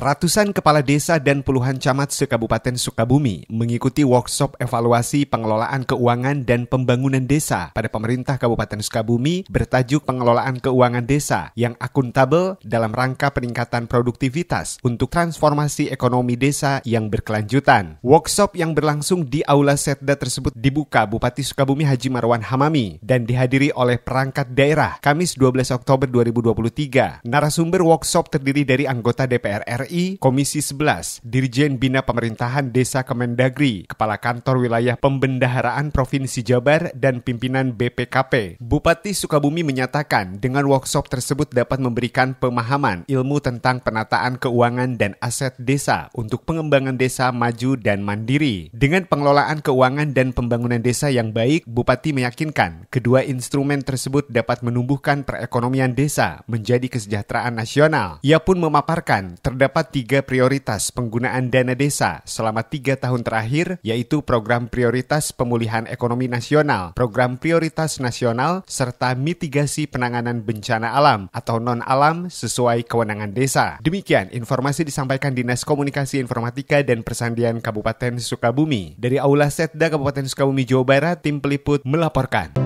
Ratusan kepala desa dan puluhan camat se-Kabupaten Sukabumi mengikuti workshop evaluasi pengelolaan keuangan dan pembangunan desa pada pemerintah Kabupaten Sukabumi bertajuk pengelolaan keuangan desa yang akuntabel dalam rangka peningkatan produktivitas untuk transformasi ekonomi desa yang berkelanjutan. Workshop yang berlangsung di Aula Setda tersebut dibuka Bupati Sukabumi Haji Marwan Hamami dan dihadiri oleh perangkat daerah Kamis 12 Oktober 2023. Narasumber workshop terdiri dari anggota DPR RI RI Komisi 11, Dirjen Bina Pemerintahan Desa Kemendagri, Kepala Kantor Wilayah Pembendaharaan Provinsi Jabar, dan pimpinan BPKP. Bupati Sukabumi menyatakan dengan workshop tersebut dapat memberikan pemahaman ilmu tentang penataan keuangan dan aset desa untuk pengembangan desa maju dan mandiri. Dengan pengelolaan keuangan dan pembangunan desa yang baik, Bupati meyakinkan kedua instrumen tersebut dapat menumbuhkan perekonomian desa menjadi kesejahteraan nasional. Ia pun memaparkan terdapat terdapat tiga prioritas penggunaan dana desa selama tiga tahun terakhir, yaitu Program Prioritas Pemulihan Ekonomi Nasional, Program Prioritas Nasional, serta Mitigasi Penanganan Bencana Alam atau Non-Alam sesuai kewenangan desa. Demikian informasi disampaikan Dinas Komunikasi Informatika dan Persandian Kabupaten Sukabumi. Dari Aula Setda Kabupaten Sukabumi, Jawa Barat, tim peliput melaporkan.